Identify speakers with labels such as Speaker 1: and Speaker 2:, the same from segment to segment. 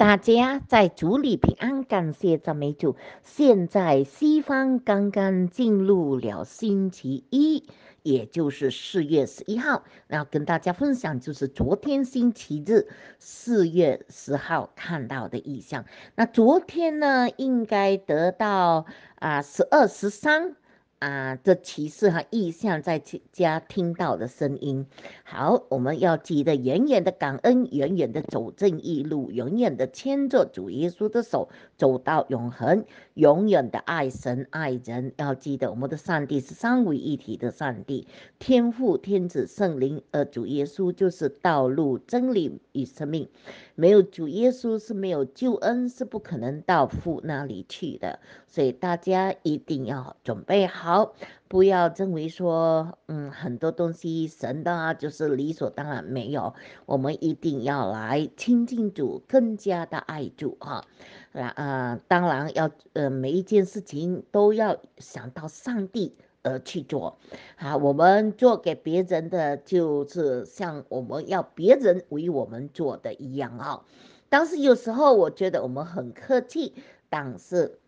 Speaker 1: 大家在主里平安，感谢赞美主。现在西方刚刚进入了星期一，也就是四月十一号。要跟大家分享，就是昨天星期日，四月十号看到的意向。那昨天呢，应该得到啊，十二十三。啊，这其实哈，意向在家听到的声音。好，我们要记得远远的感恩，远远的走正义路，永远的牵着主耶稣的手，走到永恒。永远的爱神爱人，要记得我们的上帝是三位一体的上帝，天父、天子、圣灵，而主耶稣就是道路、真理与生命。没有主耶稣是没有救恩，是不可能到父那里去的。所以大家一定要准备好，不要认为说，嗯，很多东西神的啊，就是理所当然。没有，我们一定要来亲近主，更加的爱主啊！然啊，当然要呃，每一件事情都要想到上帝。呃，去做，啊，我们做给别人的就是像我们要别人为我们做的一样啊。但是有时候我觉得我们很客气，但是，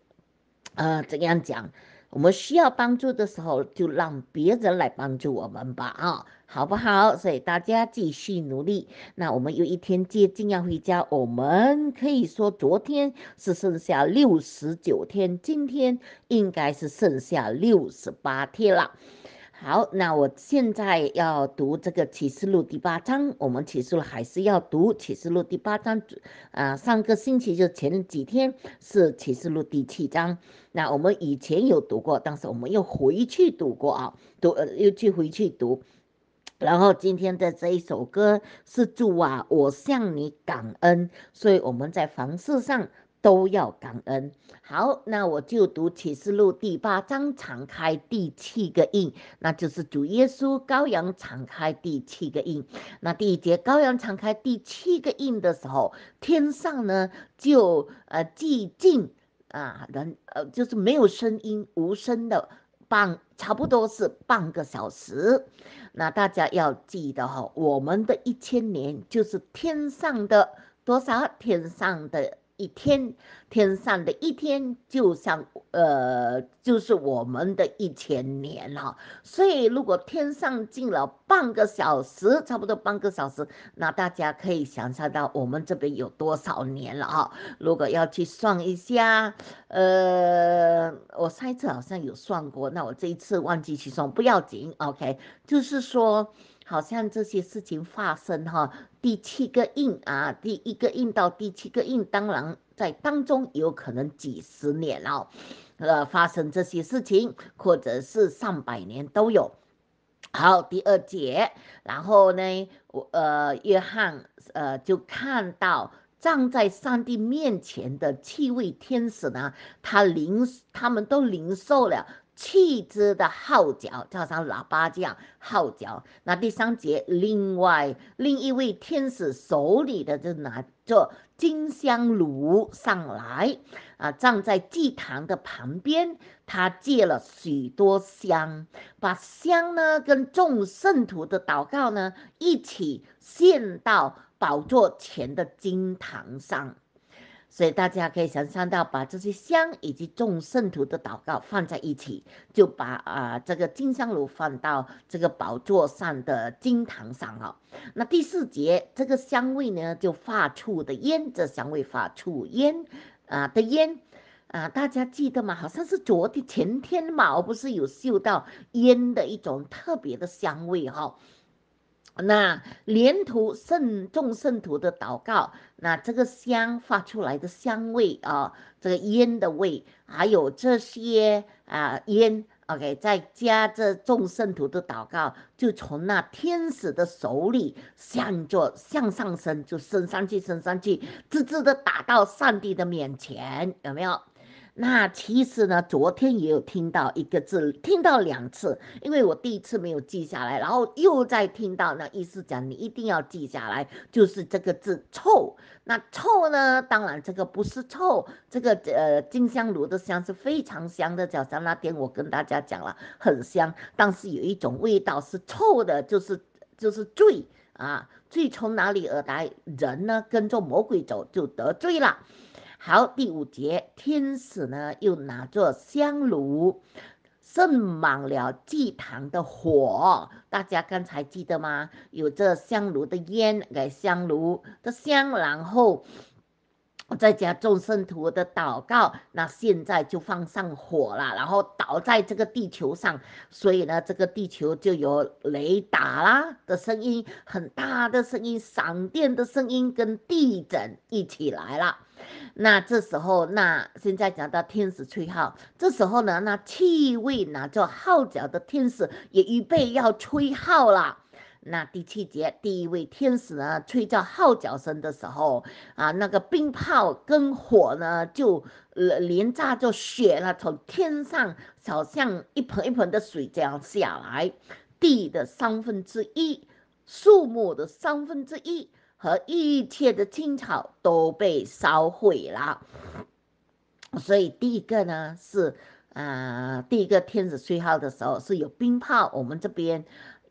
Speaker 1: 呃，怎样讲，我们需要帮助的时候就让别人来帮助我们吧啊。好不好？所以大家继续努力。那我们有一天接近要回家，我们可以说昨天是剩下六十九天，今天应该是剩下六十八天了。好，那我现在要读这个启示录第八章。我们启示录还是要读启示录第八章。啊，上个星期就前几天是启示录第七章。那我们以前有读过，但是我们又回去读过啊，读又去回去读。然后今天的这一首歌是主啊，我向你感恩，所以我们在凡事上都要感恩。好，那我就读启示录第八章敞开第七个印，那就是主耶稣羔羊敞开第七个印。那第一节羔羊敞开第七个印的时候，天上呢就呃寂静啊，人呃就是没有声音，无声的。半差不多是半个小时，那大家要记得哈，我们的一千年就是天上的多少天上的。一天天上的一天，就像呃，就是我们的一千年了。所以，如果天上进了半个小时，差不多半个小时，那大家可以想象到我们这边有多少年了哈。如果要去算一下，呃，我上一次好像有算过，那我这一次忘记去算，不要紧，OK。就是说。好像这些事情发生哈，第七个印啊，第一个印到第七个印，当然在当中有可能几十年哦，呃，发生这些事情，或者是上百年都有。好，第二节，然后呢，我呃，约翰呃就看到站在上帝面前的七位天使呢，他灵他们都灵受了。气质的号角，叫上喇叭样号角。那第三节，另外另一位天使手里的就拿着金香炉上来啊？站在祭坛的旁边，他借了许多香，把香呢跟众圣徒的祷告呢一起献到宝座前的金堂上。所以大家可以想象到，把这些香以及众圣徒的祷告放在一起，就把啊这个金香炉放到这个宝座上的金堂上哈。那第四节这个香味呢，就发出的烟，这香味发出烟啊的烟啊，大家记得吗？好像是昨天前天嘛，而不是有嗅到烟的一种特别的香味哈。那连同圣众圣徒的祷告，那这个香发出来的香味啊，这个烟的味，还有这些啊烟，OK，再加这众圣徒的祷告，就从那天使的手里向左向上升，就升上去，升上去，滋滋的打到上帝的面前，有没有？那其实呢，昨天也有听到一个字，听到两次，因为我第一次没有记下来，然后又在听到，那意思讲你一定要记下来，就是这个字臭。那臭呢，当然这个不是臭，这个呃，金香炉的香是非常香的，早上那天我跟大家讲了，很香，但是有一种味道是臭的，就是就是罪啊，罪从哪里而来？人呢跟着魔鬼走，就得罪了。好，第五节，天使呢又拿着香炉，盛满了祭坛的火。大家刚才记得吗？有这香炉的烟，给香炉的香，然后。在家众圣徒的祷告，那现在就放上火了，然后倒在这个地球上，所以呢，这个地球就有雷打啦的声音，很大的声音，闪电的声音跟地震一起来了。那这时候，那现在讲到天使吹号，这时候呢，那气味拿着号角的天使也预备要吹号了。那第七节第一位天使呢吹叫号角声的时候啊，那个冰炮跟火呢就呃连炸，就雪了，从天上好像一盆一盆的水这样下来，地的三分之一，树木的三分之一和一切的青草都被烧毁了。所以第一个呢是啊，第一个天使吹号的时候是有冰炮，我们这边。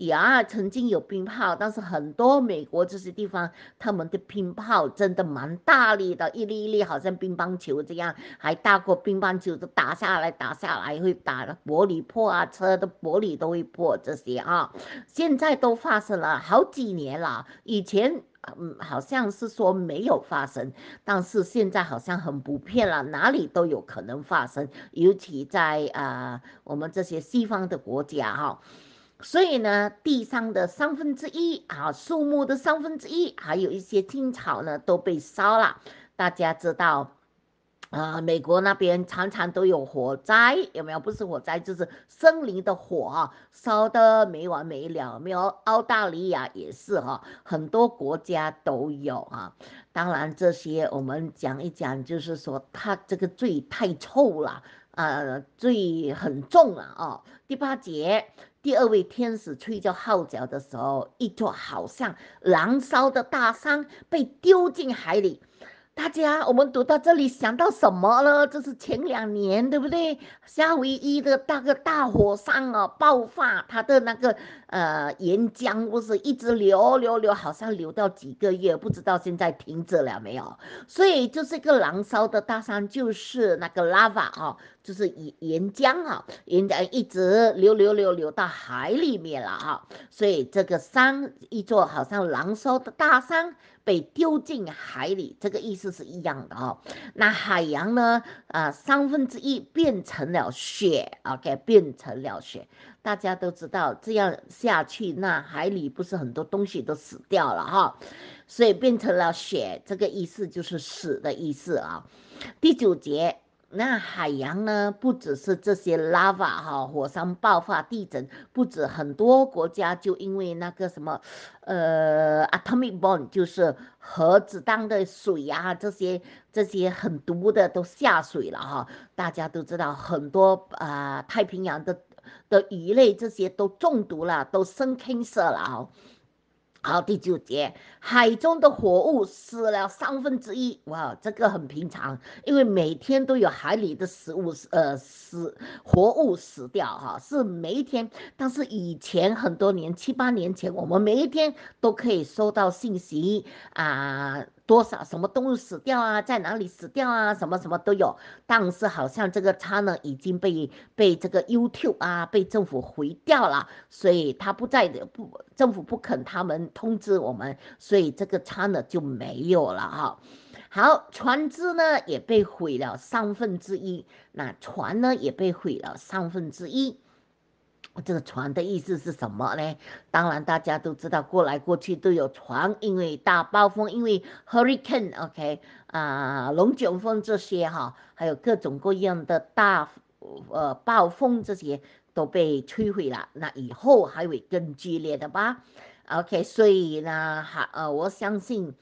Speaker 1: 呀，曾经有冰炮，但是很多美国这些地方，他们的冰炮真的蛮大力的，一粒一粒，好像乒乓球这样，还大过乒乓球都打下来打下来会打玻璃破啊，车的玻璃都会破这些啊。现在都发生了好几年了，以前好像是说没有发生，但是现在好像很普遍了，哪里都有可能发生，尤其在啊我们这些西方的国家哈。所以呢，地上的三分之一啊，树木的三分之一，还有一些青草呢，都被烧了。大家知道，啊，美国那边常常都有火灾，有没有？不是火灾，就是森林的火，烧的没完没了。没有，澳大利亚也是哈，很多国家都有啊。当然，这些我们讲一讲，就是说他这个罪太臭了，呃，罪很重了啊。第八节。第二位天使吹着号角的时候，一座好像燃烧的大山被丢进海里。大家，我们读到这里想到什么了？这是前两年，对不对？夏威夷的那个大火山啊爆发，它的那个呃岩浆不是一直流流流，好像流到几个月，不知道现在停止了没有？所以就是一个燃烧的大山，就是那个 lava 啊，就是岩岩浆哈，岩浆一直流流流流到海里面了哈，所以这个山一座好像燃烧的大山。被丢进海里，这个意思是一样的哦。那海洋呢？啊，三分之一变成了雪啊，给变成了雪。大家都知道，这样下去，那海里不是很多东西都死掉了哈？所以变成了雪，这个意思就是死的意思啊。第九节。那海洋呢？不只是这些 lava 哈火山爆发、地震，不止很多国家就因为那个什么，呃，atomic bomb 就是核子弹的水呀，这些这些很毒的都下水了哈。大家都知道，很多啊太平洋的的鱼类这些都中毒了，都生青色了啊。好，第九节，海中的活物死了三分之一。哇，这个很平常，因为每天都有海里的食物，呃，死活物死掉哈，是每一天。但是以前很多年，七八年前，我们每一天都可以收到信息啊。多少什么东西死掉啊？在哪里死掉啊？什么什么都有，但是好像这个叉呢已经被被这个 YouTube 啊被政府毁掉了，所以他不在不政府不肯他们通知我们，所以这个叉呢就没有了哈。好，船只呢也被毁了三分之一，那船呢也被毁了三分之一。这个船的意思是什么呢？当然，大家都知道，过来过去都有船，因为大暴风，因为 hurricane，OK 啊，龙卷风这些哈，还有各种各样的大呃暴风这些都被摧毁了。那以后还会更剧烈的吧？OK，所以呢，还呃，我相信，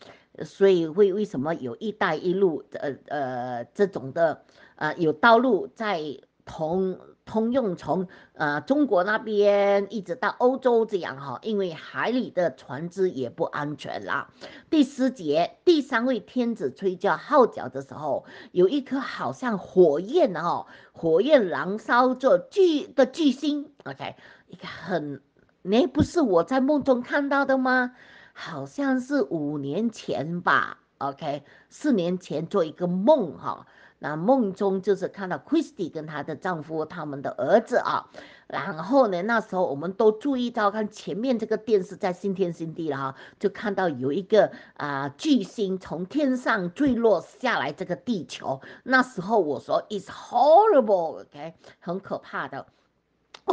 Speaker 1: 所以会为什么有一带一路，呃呃，这种的呃有道路在同。通用从呃中国那边一直到欧洲这样哈，因为海里的船只也不安全啦。第十节，第三位天子吹叫号角的时候，有一颗好像火焰哈，火焰燃烧着巨的巨星。OK，一个很，那不是我在梦中看到的吗？好像是五年前吧。OK，四年前做一个梦哈。那梦中就是看到 Christy 跟她的丈夫他们的儿子啊，然后呢，那时候我们都注意到看前面这个电视在新天新地了哈，就看到有一个啊巨星从天上坠落下来，这个地球那时候我说 is horrible，OK，很可怕的，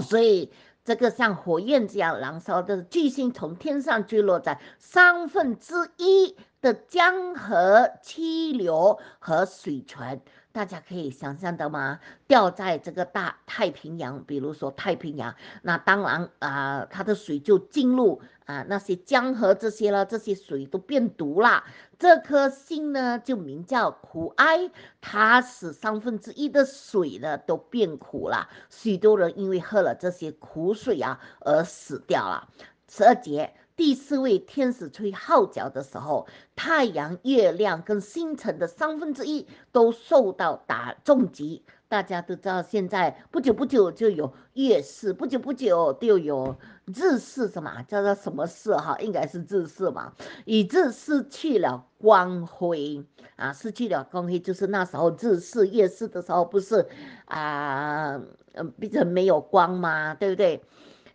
Speaker 1: 所以这个像火焰这样燃烧的巨星从天上坠落在三分之一。的江河溪流和水泉，大家可以想象的吗？掉在这个大太平洋，比如说太平洋，那当然啊，它的水就进入啊那些江河这些了，这些水都变毒了。这颗星呢，就名叫苦哀，它使三分之一的水呢都变苦了，许多人因为喝了这些苦水啊而死掉了。十二节。第四位天使吹号角的时候，太阳、月亮跟星辰的三分之一都受到打重击。大家都知道，现在不久不久就有月食，不久不久就有日食。什么叫做什么事？哈，应该是日食嘛，以致失去了光辉啊，失去了光辉。就是那时候日食、月食的时候，不是啊，呃，变成没有光吗？对不对？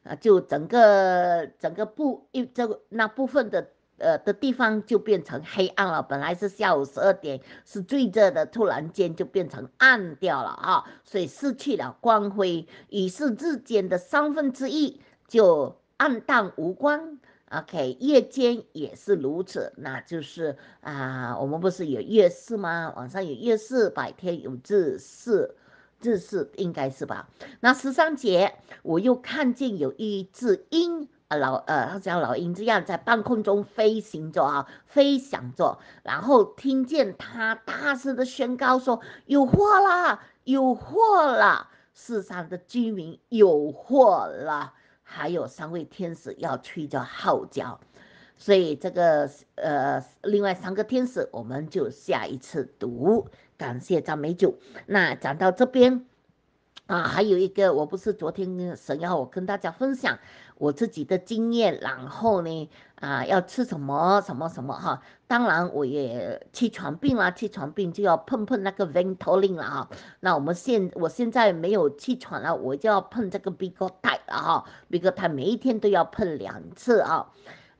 Speaker 1: 啊，就整个整个部一这那部分的呃的地方就变成黑暗了。本来是下午十二点是最热的，突然间就变成暗掉了啊，所以失去了光辉，是日之间的三分之一就暗淡无光。OK，夜间也是如此，那就是啊，我们不是有夜市吗？晚上有夜市，白天有日市。这是应该是吧？那十三节我又看见有一只鹰啊，老呃，像老鹰这样在半空中飞行着啊，飞翔着，然后听见他大声的宣告说：“有货啦，有货啦！世上的居民有货啦，还有三位天使要吹着号角，所以这个呃，另外三个天使，我们就下一次读。感谢赞美主。那讲到这边，啊，还有一个，我不是昨天神要我跟大家分享我自己的经验，然后呢，啊，要吃什么什么什么哈。当然，我也气喘病啦，气喘病就要碰碰那个 Ventolin 了哈。那我们现我现在没有气喘了，我就要碰这个 B i 哥泰了哈。B i 哥泰每一天都要碰两次啊。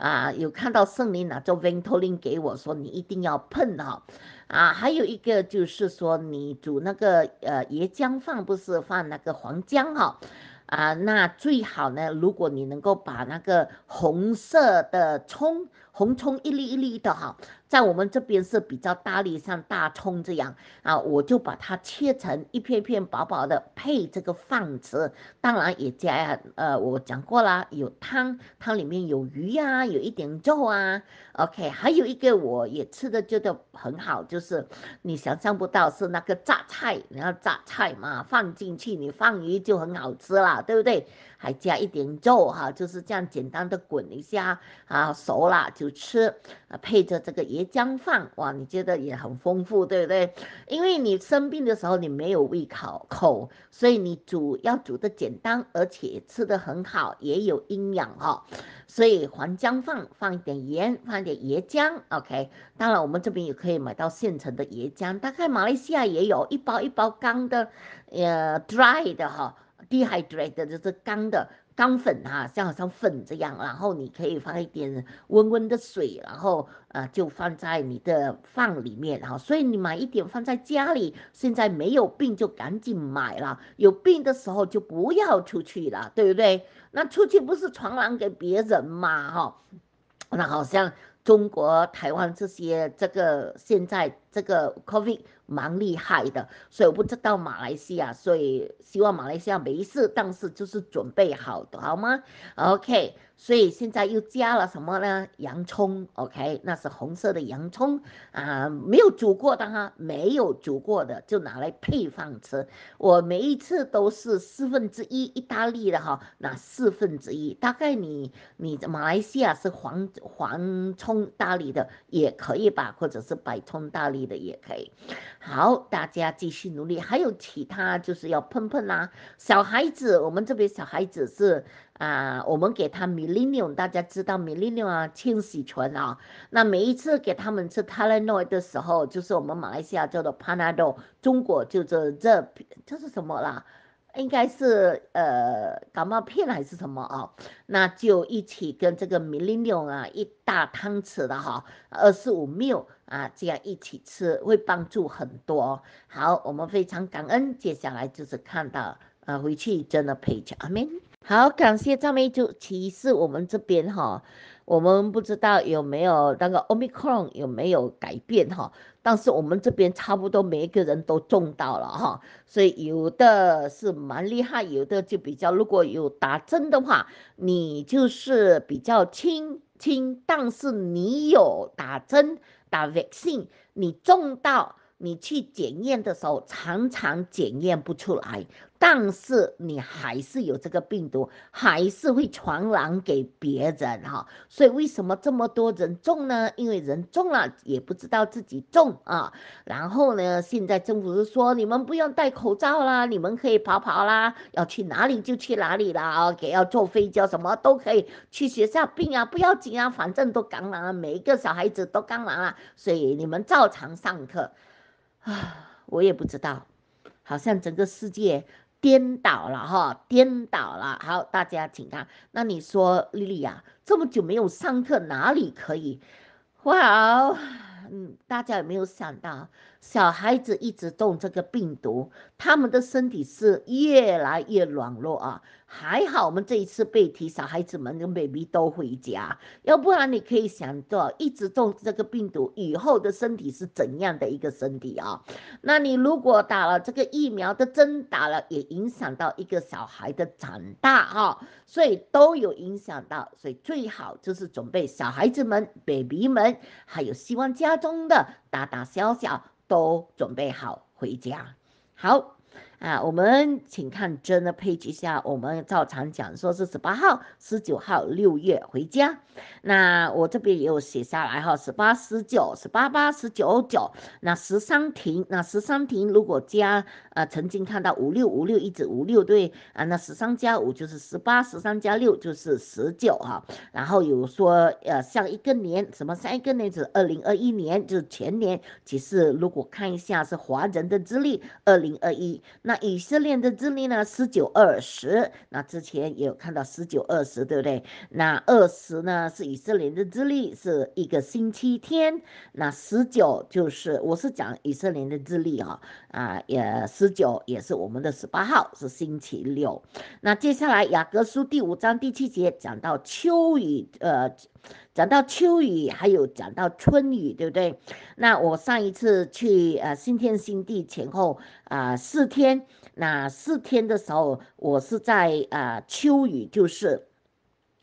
Speaker 1: 啊，有看到圣灵拿着 Ventolin 给我说，你一定要碰哈。啊，还有一个就是说，你煮那个呃，椰浆饭不是放那个黄姜哈？啊，那最好呢，如果你能够把那个红色的葱。红葱一粒一粒的哈，在我们这边是比较大粒，像大葱这样啊，我就把它切成一片片薄薄的，配这个饭吃。当然也加呀，呃，我讲过啦，有汤，汤里面有鱼呀，有一点肉啊。OK，还有一个我也吃的觉得很好，就是你想象不到是那个榨菜，然后榨菜嘛放进去，你放鱼就很好吃啦，对不对？还加一点肉哈，就是这样简单的滚一下啊，熟了就吃，配着这个椰浆饭哇，你觉得也很丰富对不对？因为你生病的时候你没有胃口口，所以你煮要煮的简单，而且吃的很好，也有营养哈。所以黄姜饭放一点盐，放一点椰浆，OK。当然我们这边也可以买到现成的椰浆，大概马来西亚也有一包一包干的，呃，dry 的哈。低海 t 的就是干的干粉哈，像好像粉这样，然后你可以放一点温温的水，然后呃就放在你的饭里面哈。所以你买一点放在家里，现在没有病就赶紧买了，有病的时候就不要出去了，对不对？那出去不是传染给别人嘛哈？那好像中国台湾这些这个现在这个 COVID。蛮厉害的，所以我不知道马来西亚，所以希望马来西亚没事，但是就是准备好的，好吗？OK。所以现在又加了什么呢？洋葱，OK，那是红色的洋葱啊，没有煮过的哈，没有煮过的就拿来配饭吃。我每一次都是四分之一意大利的哈，拿四分之一。大概你你马来西亚是黄黄葱大理的也可以吧，或者是白葱大理的也可以。好，大家继续努力。还有其他就是要碰碰啊，小孩子，我们这边小孩子是。啊，我们给他 m i l n i u m 大家知道 m i l n i u m 啊，清洗醇啊。那每一次给他们吃 t o l e i 的时候，就是我们马来西亚叫做 Panadol，中国就这这这是什么啦？应该是呃感冒片还是什么哦？那就一起跟这个 m i l n i u m 啊，一大汤匙的哈，二十五 ml 啊，这样一起吃会帮助很多。好，我们非常感恩。接下来就是看到呃，回去真的配着，阿明。好，感谢张美珠。其实我们这边哈，我们不知道有没有那个 Omicron 有没有改变哈，但是我们这边差不多每一个人都中到了哈，所以有的是蛮厉害，有的就比较。如果有打针的话，你就是比较轻轻，但是你有打针打 vaccine，你中到。你去检验的时候，常常检验不出来，但是你还是有这个病毒，还是会传染给别人哈。所以为什么这么多人中呢？因为人中了也不知道自己中啊。然后呢，现在政府是说你们不用戴口罩啦，你们可以跑跑啦，要去哪里就去哪里啦。给要坐飞机什么都可以，去学校病啊不要紧啊，反正都感染了，每一个小孩子都感染了，所以你们照常上课。啊，我也不知道，好像整个世界颠倒了哈，颠倒了。好，大家请看，那你说莉莉呀，这么久没有上课，哪里可以？哇哦，嗯，大家有没有想到？小孩子一直中这个病毒，他们的身体是越来越软弱啊。还好我们这一次被提，小孩子们的 baby 都回家，要不然你可以想到一直中这个病毒以后的身体是怎样的一个身体啊？那你如果打了这个疫苗的针，打了也影响到一个小孩的长大哈，所以都有影响到，所以最好就是准备小孩子们、baby 们，还有希望家中的大大小小。都准备好回家，好。啊，我们请看真的配置下，我们照常讲说是十八号、十九号六月回家。那我这边也有写下来哈，十八、十九、十八八、十九九。那十三停，那十三停如果加呃，曾经看到五六五六一直五六对啊，那十三加五就是十八，十三加六就是十九哈。然后有说呃，像一个年什么，三一个年是二零二一年，就是全年。其实如果看一下是华人的资历，二零二一那。那以色列的日历呢？十九、二十。那之前也有看到十九、二十，对不对？那二十呢？是以色列的日历是一个星期天。那十九就是，我是讲以色列的日历哈啊，也十九也是我们的十八号是星期六。那接下来雅各书第五章第七节讲到秋雨，呃。讲到秋雨，还有讲到春雨，对不对？那我上一次去呃新天新地前后啊四天，那四天的时候我是在啊秋雨，就是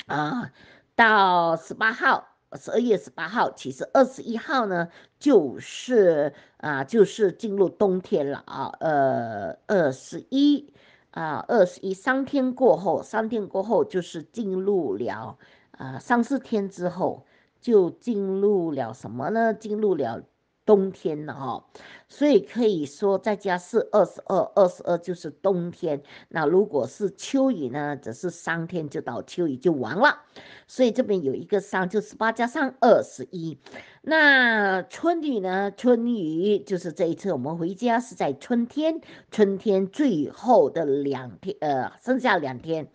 Speaker 1: 啊到十八号，十二月十八号，其实二十一号呢就是啊就是进入冬天了啊，呃二十一啊二十一三天过后，三天过后就是进入了。啊，三四天之后就进入了什么呢？进入了冬天了哈。所以可以说，在家是二十二，二十二就是冬天。那如果是秋雨呢？只是三天就到秋雨就完了。所以这边有一个三，就是八加上二十一。那春雨呢？春雨就是这一次我们回家是在春天，春天最后的两天，呃，剩下两天，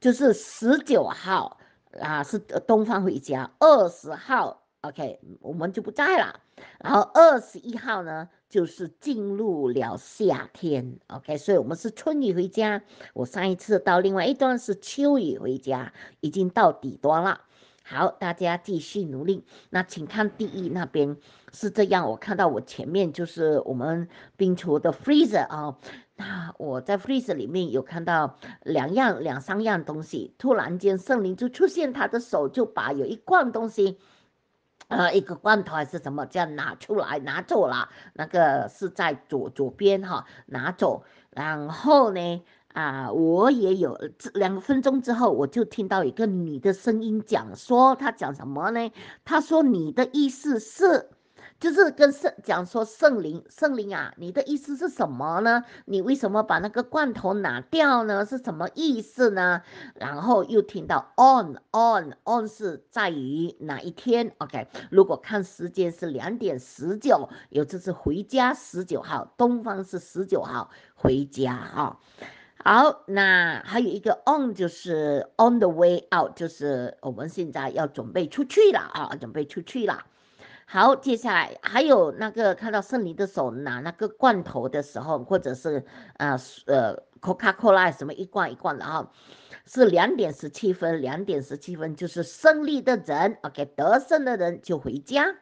Speaker 1: 就是十九号。啊，是东方回家，二十号，OK，我们就不在了。然后二十一号呢，就是进入了夏天，OK，所以我们是春雨回家。我上一次到另外一段是秋雨回家，已经到底端了。好，大家继续努力。那请看第一那边是这样，我看到我前面就是我们冰厨的 freezer 啊。那我在 freezer 里面有看到两样两三样东西，突然间圣灵就出现，他的手就把有一罐东西，呃，一个罐头还是什么这样拿出来拿走了。那个是在左左边哈，拿走。然后呢？啊，我也有，两分钟之后我就听到一个女的声音讲说，她讲什么呢？她说你的意思是，就是跟圣讲说圣灵圣灵啊，你的意思是什么呢？你为什么把那个罐头拿掉呢？是什么意思呢？然后又听到 on on on 是在于哪一天？OK，如果看时间是两点十九，有这次回家十九号，东方是十九号回家啊。好，那还有一个 on 就是 on the way out，就是我们现在要准备出去了啊，准备出去了。好，接下来还有那个看到胜利的手拿那个罐头的时候，或者是呃呃 Cola 什么一罐一罐的哈，是两点十七分，两点十七分就是胜利的人，OK，得胜的人就回家。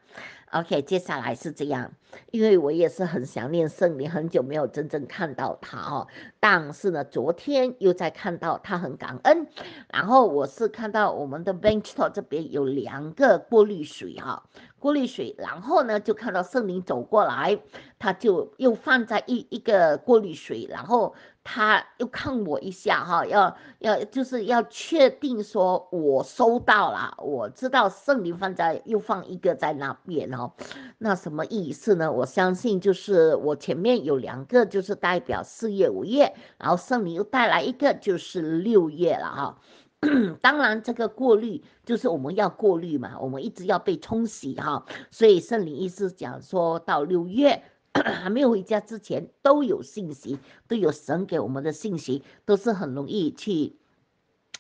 Speaker 1: OK，接下来是这样，因为我也是很想念圣灵，很久没有真正看到他哦。但是呢，昨天又在看到他，很感恩。然后我是看到我们的 v e n c h o 这边有两个过滤水哈，过滤水。然后呢，就看到圣灵走过来，他就又放在一一个过滤水，然后。他又看我一下哈，要要就是要确定说我收到了，我知道圣灵放在又放一个在那边哦，那什么意思呢？我相信就是我前面有两个，就是代表四月五月，然后圣灵又带来一个就是六月了哈。当然这个过滤就是我们要过滤嘛，我们一直要被冲洗哈，所以圣灵意思讲说到六月。还没有回家之前，都有信息，都有神给我们的信息，都是很容易去。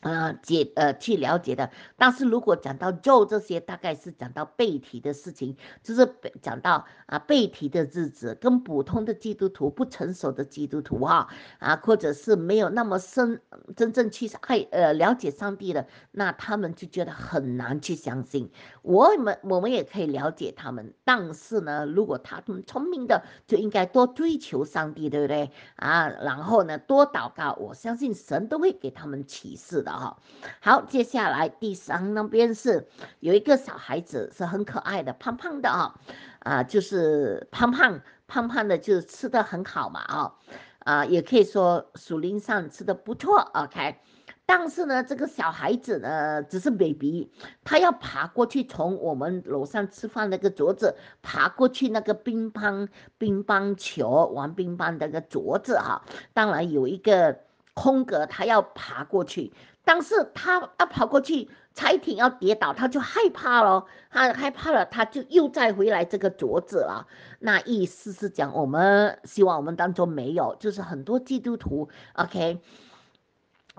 Speaker 1: 啊，解呃去了解的，但是如果讲到咒这些，大概是讲到背题的事情，就是讲到啊背题的日子，跟普通的基督徒不成熟的基督徒哈啊，或者是没有那么深真正去爱呃了解上帝的，那他们就觉得很难去相信。我们我们也可以了解他们，但是呢，如果他们聪明的，就应该多追求上帝，对不对啊？然后呢，多祷告，我相信神都会给他们启示的。好，好，接下来第三那边是有一个小孩子是很可爱的，胖胖的啊，啊，就是胖胖胖胖的，就是吃的很好嘛，啊，啊，也可以说树林上吃的不错，OK，但是呢，这个小孩子呢，只是 baby，他要爬过去，从我们楼上吃饭那个桌子爬过去那个乒乓乒乓球玩乒乓的那个桌子哈，当然有一个空格，他要爬过去。但是他要跑过去，一点要跌倒，他就害怕了，他害怕了，他就又再回来这个桌子了。那意思是讲，我们希望我们当中没有，就是很多基督徒，OK，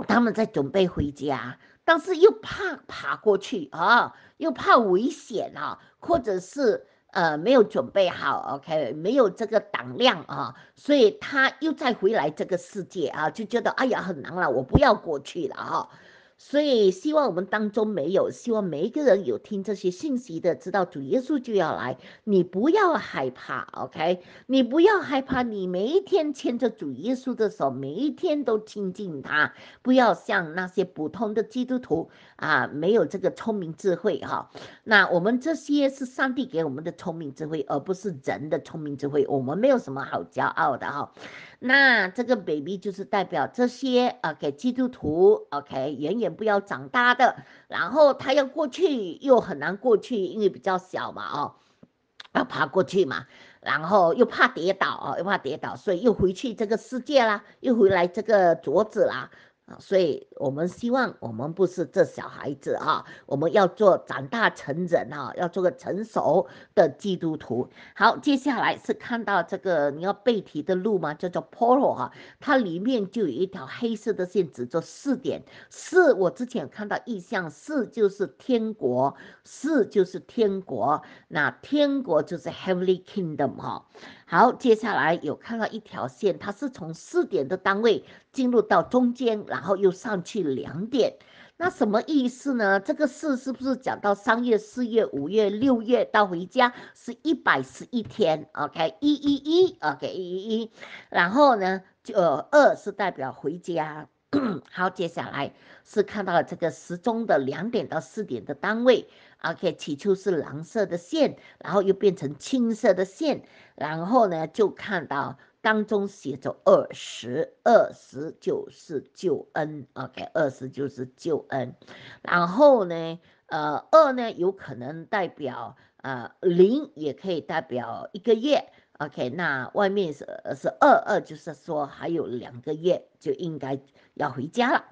Speaker 1: 他们在准备回家，但是又怕爬过去啊，又怕危险啊，或者是。呃，没有准备好，OK，没有这个胆量啊，所以他又再回来这个世界啊，就觉得哎呀很难了，我不要过去了哈。所以，希望我们当中没有希望，每一个人有听这些信息的，知道主耶稣就要来，你不要害怕，OK？你不要害怕，你每一天牵着主耶稣的手，每一天都亲近他，不要像那些普通的基督徒啊，没有这个聪明智慧哈。那我们这些是上帝给我们的聪明智慧，而不是人的聪明智慧，我们没有什么好骄傲的哈。那这个 baby 就是代表这些啊，给基督徒 OK 远远不要长大的，然后他要过去又很难过去，因为比较小嘛，哦，要爬过去嘛，然后又怕跌倒，又怕跌倒，所以又回去这个世界啦，又回来这个镯子啦。啊，所以我们希望我们不是这小孩子啊，我们要做长大成人啊，要做个成熟的基督徒。好，接下来是看到这个你要背题的路吗？叫做 Polo 哈，它里面就有一条黑色的线，只做四点四。我之前看到意象四就是天国，四就是天国，那天国就是 Heavenly Kingdom 啊。好，接下来有看到一条线，它是从四点的单位进入到中间，然后又上去两点，那什么意思呢？这个四是不是讲到三月、四月、五月、六月到回家是一百十一天？OK，一一一，OK，一一一，然后呢就二是代表回家。好，接下来是看到了这个时钟的两点到四点的单位。OK，起初是蓝色的线，然后又变成青色的线，然后呢就看到当中写着二十二十就是救恩 o k 二十就是救恩，然后呢，呃，二呢有可能代表呃零，也可以代表一个月，OK，那外面是是二二，就是说还有两个月就应该要回家了。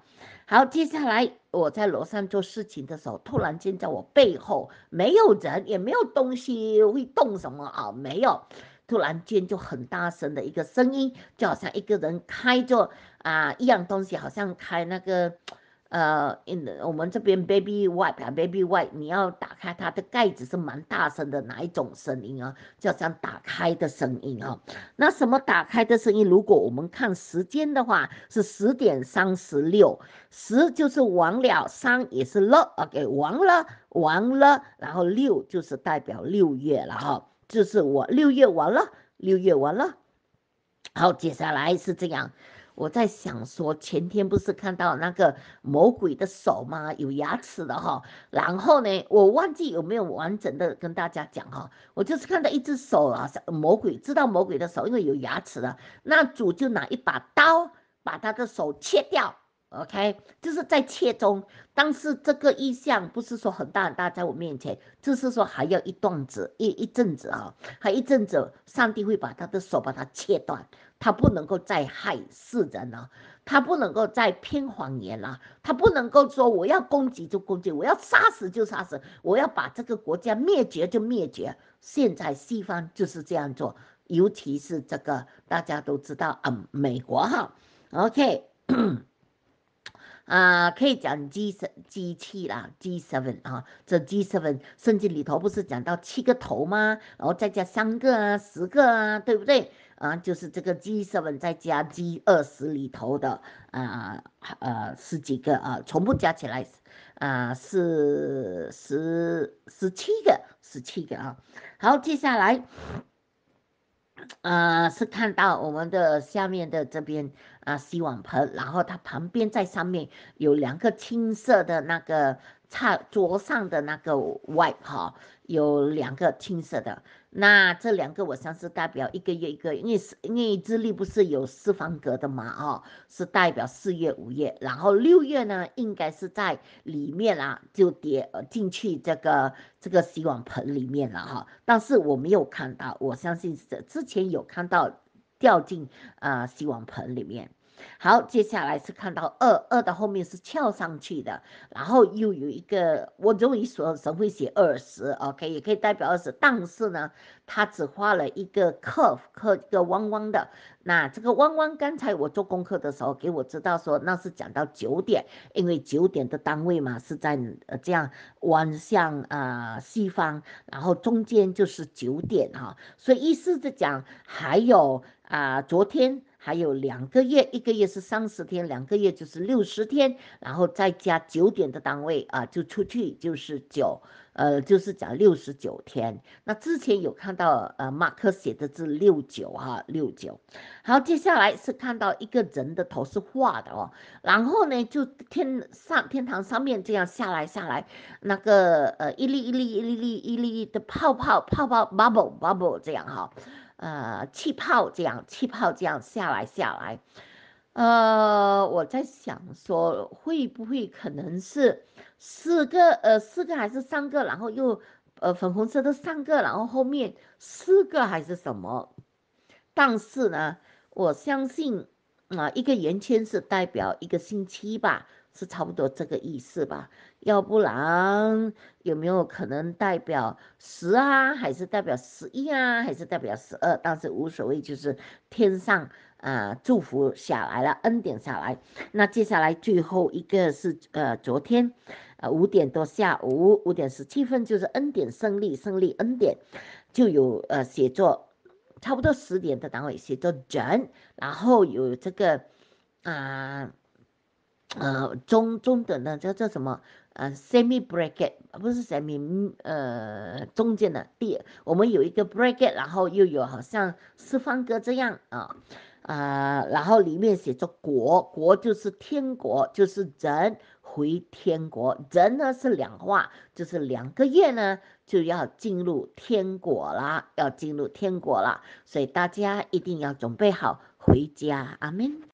Speaker 1: 好，接下来我在楼上做事情的时候，突然间在我背后没有人也没有东西会动什么啊，没有，突然间就很大声的一个声音，就好像一个人开着啊一样东西，好像开那个。呃，我们这边 baby wipe 啊，baby wipe，你要打开它的盖子是蛮大声的，哪一种声音啊？就像打开的声音啊。那什么打开的声音？如果我们看时间的话，是十点三十六，十就是完了，三也是了，OK，完了完了，然后六就是代表六月了哈，就是我六月完了，六月完了。好，接下来是这样。我在想说，前天不是看到那个魔鬼的手吗？有牙齿的哈。然后呢，我忘记有没有完整的跟大家讲哈。我就是看到一只手啊，魔鬼知道魔鬼的手，因为有牙齿了。那主就拿一把刀把他的手切掉。OK，就是在切中，但是这个意向不是说很大很大，在我面前，就是说还要一段子一一阵子啊，还一阵子，上帝会把他的手把它切断，他不能够再害世人了，他不能够再偏谎言了，他不能够说我要攻击就攻击，我要杀死就杀死，我要把这个国家灭绝就灭绝。现在西方就是这样做，尤其是这个大家都知道啊，美国哈，OK。啊，可以讲 G 七机器啦，G seven 啊，这 G seven 圣经里头不是讲到七个头吗？然后再加三个啊，十个啊，对不对？啊，就是这个 G seven 再加 G 二十里头的啊，呃，十几个啊，全部加起来，啊，是十十七个，十七个啊。好，接下来。呃，是看到我们的下面的这边啊，洗碗盆，然后它旁边在上面有两个青色的那个擦桌上的那个 wipe 哈。有两个青色的，那这两个我相信代表一个月一个，因为因为日历不是有四方格的嘛，哦，是代表四月、五月，然后六月呢应该是在里面啦，就跌进去这个这个洗碗盆里面了哈，但是我没有看到，我相信之前有看到掉进呃洗碗盆里面。好，接下来是看到二，二的后面是翘上去的，然后又有一个，我容易说神会写二十？OK，也可以代表二十，但是呢，他只画了一个 curve，一个弯弯的。那这个弯弯，刚才我做功课的时候给我知道说，那是讲到九点，因为九点的单位嘛是在呃这样弯向啊西方，然后中间就是九点哈，所以意思就讲还有啊，昨天。还有两个月，一个月是三十天，两个月就是六十天，然后再加九点的单位啊，就出去就是九，呃，就是讲六十九天。那之前有看到呃，马克写的是六九哈，六九。好，接下来是看到一个人的头是画的哦，然后呢，就天上天堂上面这样下来下来，那个呃一粒一粒一粒粒一粒粒的泡泡泡泡 bubble bubble 这样哈。呃，气泡这样，气泡这样下来下来，呃，我在想说会不会可能是四个，呃，四个还是三个，然后又呃粉红色的三个，然后后面四个还是什么？但是呢，我相信啊，一个圆圈是代表一个星期吧。是差不多这个意思吧，要不然有没有可能代表十啊，还是代表十一啊，还是代表十二？但是无所谓，就是天上啊祝福下来了，恩典下来。那接下来最后一个是呃昨天，呃五点多下午五点十七分就是恩典胜利，胜利恩典，就有呃写作，差不多十点的单位写作人，然后有这个啊。呃，中中等的叫叫什么？呃，semi bracket 不是 semi，呃，中间的第，我们有一个 bracket，然后又有好像四方哥这样啊啊，然后里面写着国国就是天国，就是人回天国，人呢是两话，就是两个月呢就要进入天国了，要进入天国了，所以大家一定要准备好回家，阿门。